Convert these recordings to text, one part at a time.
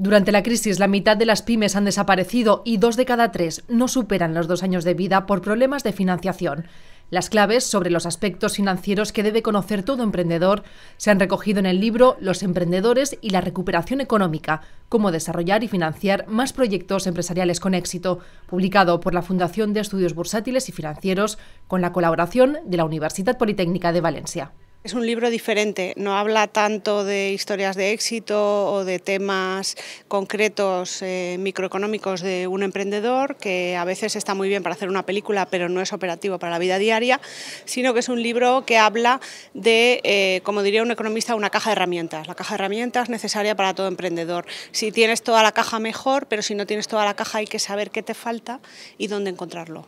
Durante la crisis, la mitad de las pymes han desaparecido y dos de cada tres no superan los dos años de vida por problemas de financiación. Las claves sobre los aspectos financieros que debe conocer todo emprendedor se han recogido en el libro Los emprendedores y la recuperación económica, cómo desarrollar y financiar más proyectos empresariales con éxito, publicado por la Fundación de Estudios Bursátiles y Financieros con la colaboración de la Universidad Politécnica de Valencia. Es un libro diferente, no habla tanto de historias de éxito o de temas concretos eh, microeconómicos de un emprendedor, que a veces está muy bien para hacer una película, pero no es operativo para la vida diaria, sino que es un libro que habla de, eh, como diría un economista, una caja de herramientas. La caja de herramientas necesaria para todo emprendedor. Si tienes toda la caja, mejor, pero si no tienes toda la caja, hay que saber qué te falta y dónde encontrarlo.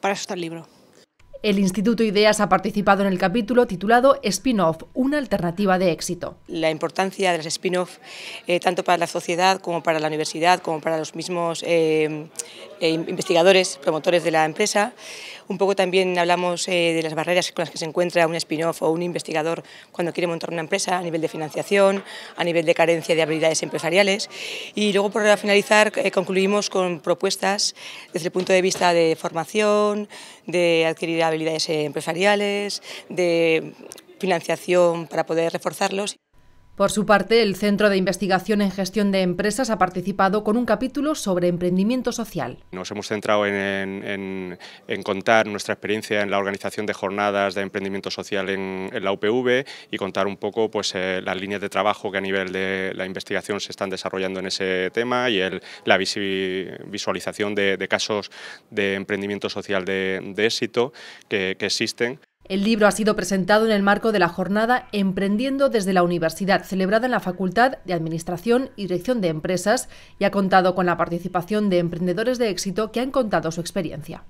Para eso está el libro. El Instituto Ideas ha participado en el capítulo titulado Spin-off, una alternativa de éxito. La importancia de las spin-off, eh, tanto para la sociedad como para la universidad, como para los mismos eh, eh, investigadores, promotores de la empresa. Un poco también hablamos de las barreras con las que se encuentra un spin-off o un investigador cuando quiere montar una empresa a nivel de financiación, a nivel de carencia de habilidades empresariales. Y luego, para finalizar, concluimos con propuestas desde el punto de vista de formación, de adquirir habilidades empresariales, de financiación para poder reforzarlos. Por su parte, el Centro de Investigación en Gestión de Empresas ha participado con un capítulo sobre emprendimiento social. Nos hemos centrado en, contar nuestra experiencia en la organización de jornadas de emprendimiento social en, la UPV y contar un poco pues, eh, las líneas de trabajo que a nivel de la investigación se están desarrollando en ese tema y la visualización de, casos de emprendimiento social de, éxito que, que existen. El libro ha sido presentado en el marco de la jornada Emprendiendo desde la Universidad, celebrada en la Facultad de Administración y Dirección de Empresas, y ha contado con la participación de emprendedores de éxito que han contado su experiencia.